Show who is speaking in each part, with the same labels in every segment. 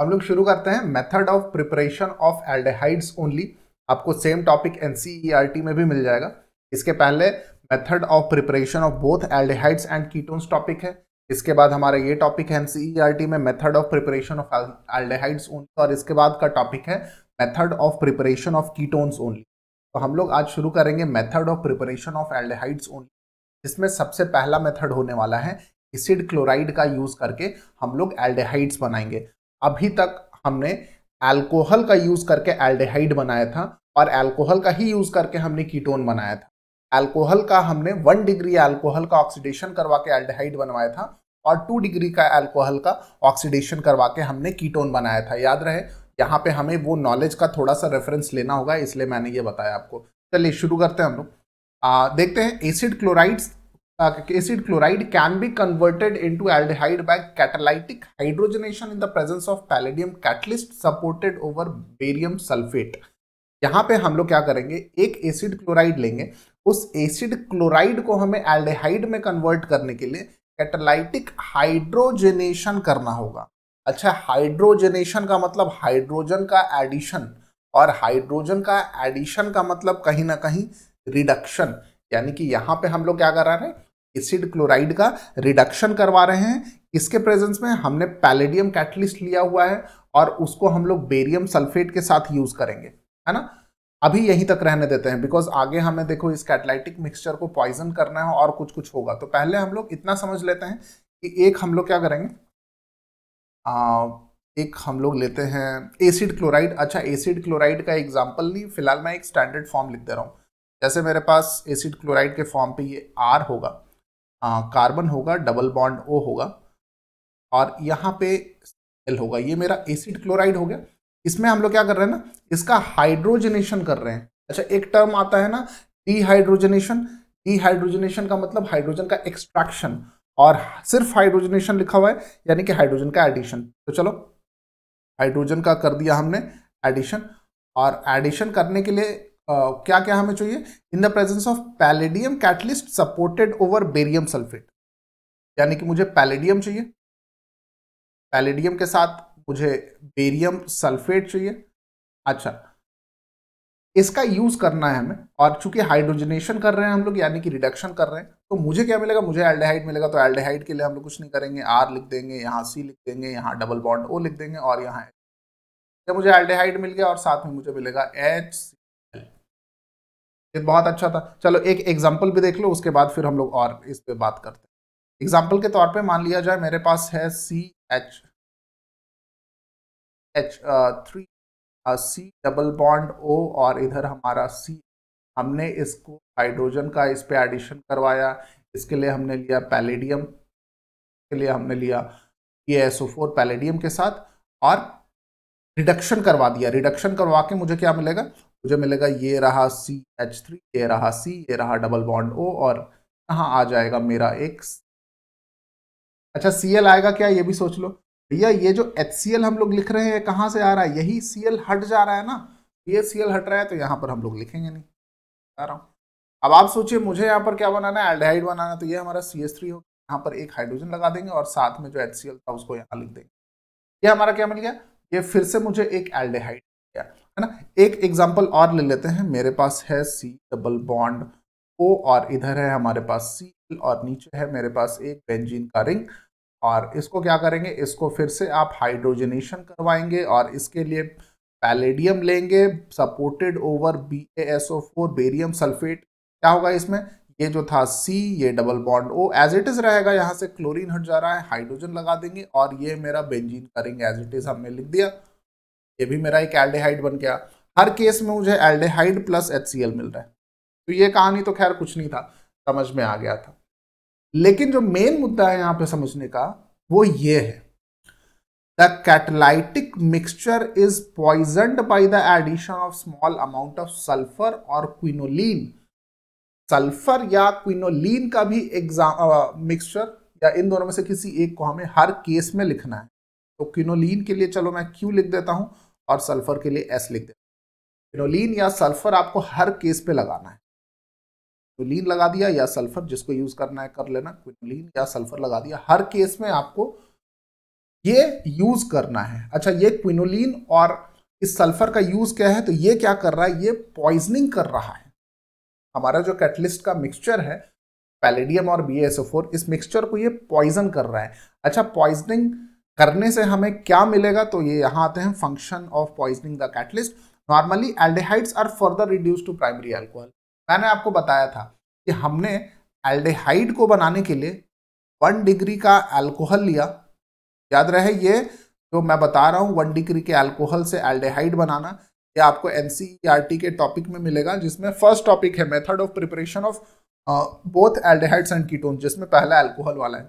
Speaker 1: हम लोग शुरू करते हैं method of preparation of aldehydes only आपको सेम टॉपिक एन में भी मिल जाएगा इसके पहले method of preparation of both aldehydes and ketones topic है इसके बाद हमारा ये टॉपिक है एन में method of preparation of aldehydes only और इसके बाद का टॉपिक है method of preparation of ketones only तो हम लोग आज शुरू करेंगे method of preparation of aldehydes only जिसमें सबसे पहला मेथड होने वाला है एसिड क्लोराइड का यूज़ करके हम लोग एल्डेहाइड्स बनाएंगे अभी तक हमने अल्कोहल का यूज करके एल्डिहाइड बनाया था और अल्कोहल का ही यूज करके हमने कीटोन बनाया था अल्कोहल का हमने वन डिग्री अल्कोहल का ऑक्सीडेशन करवा के एल्डिहाइड बनवाया था और टू डिग्री का अल्कोहल का ऑक्सीडेशन करवा के हमने कीटोन बनाया था याद रहे यहाँ पे हमें वो नॉलेज का थोड़ा सा रेफरेंस लेना होगा इसलिए मैंने ये बताया आपको चलिए शुरू करते हैं हम लोग देखते हैं acid chlorides acid chloride can be converted into aldehyde by hydrogenation in the presence of palladium catalyst supported over barium sulphate यहाँ पे हम लोग क्या करेंगे एक एसिड क्लोराइड लेंगे उस एसिड क्लोराइड को हमें एल्डिहाइड में कन्वर्ट करने के लिए कैटालाइटिक हाइड्रोजेनेशन करना होगा अच्छा हाइड्रोजेनेशन का मतलब हाइड्रोजन का एडिशन और हाइड्रोजन का एडिशन का मतलब कहीं ना कहीं रिडक्शन यानी कि यहाँ पे हम लोग क्या करा रहे हैं एसिड क्लोराइड का रिडक्शन करवा रहे हैं इसके प्रेजेंस में हमने पैलेडियम कैटलिस्ट लिया हुआ है और उसको हम लोग बेरियम सल्फेट के साथ यूज करेंगे है ना अभी यहीं तक रहने देते हैं बिकॉज आगे हमें देखो इस कैटलाइटिक मिक्सचर को पॉइजन करना है और कुछ कुछ होगा तो पहले हम लोग इतना समझ लेते हैं कि एक हम लोग क्या करेंगे आ, एक हम लोग लेते हैं एसिड क्लोराइड अच्छा एसिड क्लोराइड का एग्जाम्पल नहीं फिलहाल मैं एक स्टैंडर्ड फॉर्म लिख दे रहा हूँ जैसे मेरे पास एसिड क्लोराइड के फॉर्म पे ये आर होगा कार्बन होगा डबल बॉन्ड ओ होगा और यहाँ पे एल होगा ये मेरा एसिड क्लोराइड हो गया इसमें हम लोग क्या कर रहे हैं ना इसका हाइड्रोजनेशन कर रहे हैं अच्छा एक टर्म आता है ना डीहाइड्रोजनेशन डीहाइड्रोजनेशन का मतलब हाइड्रोजन का एक्सट्रैक्शन और सिर्फ हाइड्रोजनेशन लिखा हुआ है यानी कि हाइड्रोजन का एडिशन तो चलो हाइड्रोजन का कर दिया हमने एडिशन और एडिशन करने के लिए uh, क्या क्या हमें चाहिए in the presence of palladium catalyst supported over barium sulphate यानी कि मुझे पैलेडियम चाहिए पैलेडियम के साथ मुझे बेरियम सल्फेट चाहिए अच्छा इसका यूज करना है हमें और चूंकि हाइड्रोजनेशन कर रहे हैं हम लोग यानी कि रिडक्शन कर रहे हैं तो मुझे क्या मिलेगा मुझे एल्डेहाइड मिलेगा तो एल्डेहाइड के लिए हम लोग कुछ नहीं करेंगे आर लिख देंगे यहाँ सी लिख देंगे यहाँ डबल बॉन्ड ओ लिख देंगे और यहाँ जब मुझे एल्डेहाइड मिल गया और साथ में मुझे मिलेगा एच ये बहुत अच्छा था चलो एक एग्जाम्पल भी देख लो उसके बाद फिर हम लोग और इस पर बात करते हैं एग्जाम्पल के तौर पर मान लिया जाए मेरे पास है C H H three C double bond O और इधर हमारा सी हमने इसको हाइड्रोजन का इस पर एडिशन करवाया इसके लिए हमने लिया पैलेडियम के लिए हमने लिया ये एस फोर पैलेडियम के साथ और रिडक्शन करवा दिया रिडक्शन करवा के मुझे क्या मिलेगा मुझे मिलेगा ये रहा सी एच थ्री ये रहा सी ये रहा डबल बॉन्ड ओ और यहाँ आ जाएगा मेरा एक अच्छा सी एल आएगा क्या ये भी सोच लो भैया ये जो एच सी एल हम लोग लिख रहे हैं कहाँ से आ रहा है यही सी एल हट जा रहा है ना ये सी एल हट रहा है तो यहाँ पर हम लोग लिखेंगे नहीं आ रहा हूँ अब आप सोचिए मुझे यहाँ पर क्या बनाना है एल्डिहाइड बनाना है तो ये हमारा सी एस थ्री होगा यहाँ पर एक हाइड्रोजन लगा देंगे और साथ में जो एच सी एल था उसको यहाँ लिख देंगे ये हमारा क्या मिल गया ये फिर से मुझे एक एल्डिहाइड मिल गया है ना एक एग्जाम्पल और ले लेते हैं मेरे पास है सी डबल बॉन्ड ओ और इधर है हमारे पास सी और नीचे है मेरे पास एक बेंजीन का रिंग और इसको क्या करेंगे इसको फिर से आप हाइड्रोजनेशन करवाएंगे और इसके लिए पैलेडियम लेंगे supported over B four barium sulphate क्या होगा इसमें ये जो था सी ये double bond O as it is रहेगा यहाँ से क्लोरीन हट जा रहा है हाइड्रोजन लगा देंगे और ये मेरा बेंजीन का रिंग एज इट इज़ हमने लिख दिया ये भी मेरा एक एल्डेहाइड बन गया हर केस में मुझे एल्डेहाइड प्लस एच मिल रहा है तो ये कहानी तो खैर कुछ नहीं था समझ में आ गया था लेकिन जो मेन मुद्दा है यहाँ पे समझने का वो ये है the catalytic mixture is poison by the addition of small amount of sulphur और क्विनोलिन सल्फर या क्विनोलिन का भी एग्जाम मिक्सचर या इन दोनों में से किसी एक को हमें हर केस में लिखना है तो क्विनोलिन के लिए चलो मैं क्यू लिख देता हूं और सल्फर के लिए एस लिख देना फिनोलिन या सल्फर आपको हर केस पे लगाना है क्विनोलिन तो लगा दिया या सल्फर जिसको यूज करना है कर लेना क्विनोलिन या सल्फर लगा दिया हर केस में आपको ये यूज करना है अच्छा ये क्विनोलिन और इस सल्फर का यूज क्या है तो ये क्या कर रहा है ये पॉइजनिंग कर रहा है हमारा जो कैटलिस्ट का मिक्सचर है पैलेडियम और बी इस मिक्सचर को ये पॉइजन कर रहा है अच्छा पॉइजनिंग करने से हमें क्या मिलेगा तो ये यहाँ आते हैं function of poisoning the catalyst normally aldehydes are further reduce to primary alcohol मैंने आपको बताया था कि हमने एल्डिहाइड को बनाने के लिए वन डिग्री का एल्कोहल लिया याद रहे ये जो मैं बता रहा हूँ वन डिग्री के एल्कोहल से एल्डिहाइड बनाना ये आपको एन e के टॉपिक में मिलेगा जिसमें फर्स्ट टॉपिक है method of preparation of both aldehydes and ketone जिसमें पहला एल्कोहल वाला है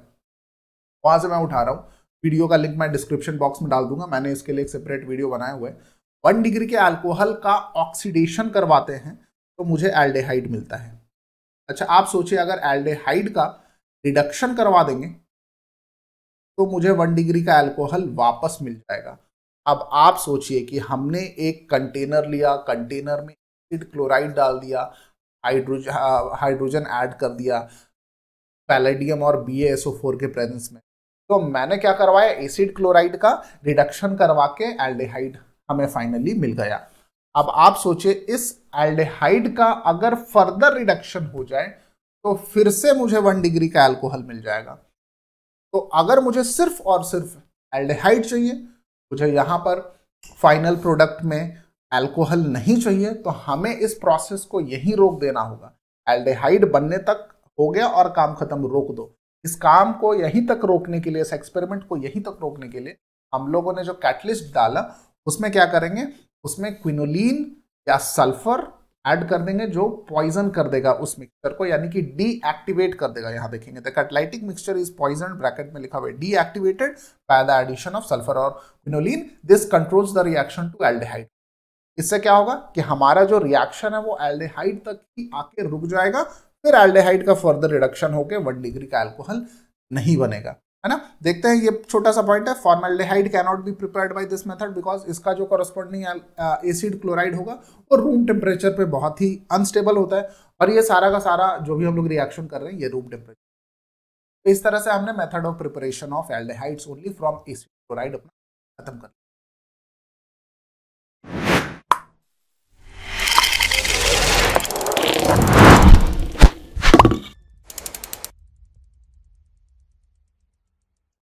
Speaker 1: वहाँ से मैं उठा रहा हूँ वीडियो का लिंक मैं डिस्क्रिप्शन बॉक्स में डाल दूंगा मैंने इसके लिए एक सेपरेट वीडियो बनाया हुआ है वन डिग्री के अल्कोहल का ऑक्सीडेशन करवाते हैं तो मुझे एल्डेहाइड मिलता है अच्छा आप सोचिए अगर एल्डेहाइड का रिडक्शन करवा देंगे तो मुझे वन डिग्री का अल्कोहल वापस मिल जाएगा अब आप सोचिए कि हमने एक कंटेनर लिया कंटेनर में एसिड क्लोराइड डाल दिया हाइड्रोजन हाइड्रोजन ऐड कर दिया पैलेडियम और बी के प्रेजेंस में तो मैंने क्या करवाया एसिड क्लोराइड का रिडक्शन करवा के एल्डिहाइड हमें फाइनली मिल गया अब आप सोचिए इस एल्डिहाइड का अगर फर्दर रिडक्शन हो जाए तो फिर से मुझे वन डिग्री का एल्कोहल मिल जाएगा तो अगर मुझे सिर्फ और सिर्फ एल्डिहाइड चाहिए मुझे यहां पर फाइनल प्रोडक्ट में एल्कोहल नहीं चाहिए तो हमें इस प्रोसेस को यहीं रोक देना होगा एल्डिहाइड बनने तक हो गया और काम खत्म रोक दो इस काम को यहीं तक रोकने के लिए इस एक्सपेरिमेंट को यहीं तक रोकने के लिए हम लोगों ने जो कैटलिस्ट डाला उसमें क्या करेंगे उसमें क्विनोलिन या सल्फर ऐड कर देंगे जो पॉइजन कर देगा उस मिक्सचर को यानी कि डीएक्टिवेट कर देगा यहाँ देखेंगे the catalytic mixture is poison bracket में लिखा हुआ है deactivated by the addition of sulphur और quinoline this controls the reaction to aldehyde इससे क्या होगा कि हमारा जो रिएक्शन है वो एल्डिहाइड तक ही आके रुक जाएगा फिर एल्डेहाइड का फर्दर रिडक्शन होकर वन डिग्री का एल्कोहल नहीं बनेगा है ना देखते हैं ये छोटा सा पॉइंट है formaldehyde cannot be prepared by this method because इसका जो कॉरस्पॉन्डिंग एसिड क्लोराइड होगा वो रूम टेम्परेचर पे बहुत ही अनस्टेबल होता है और ये सारा का सारा जो भी हम लोग रिएक्शन कर रहे हैं ये रूम टेम्परेचर इस तरह से हमने method of preparation of aldehydes only from acid chloride अपना खत्म कर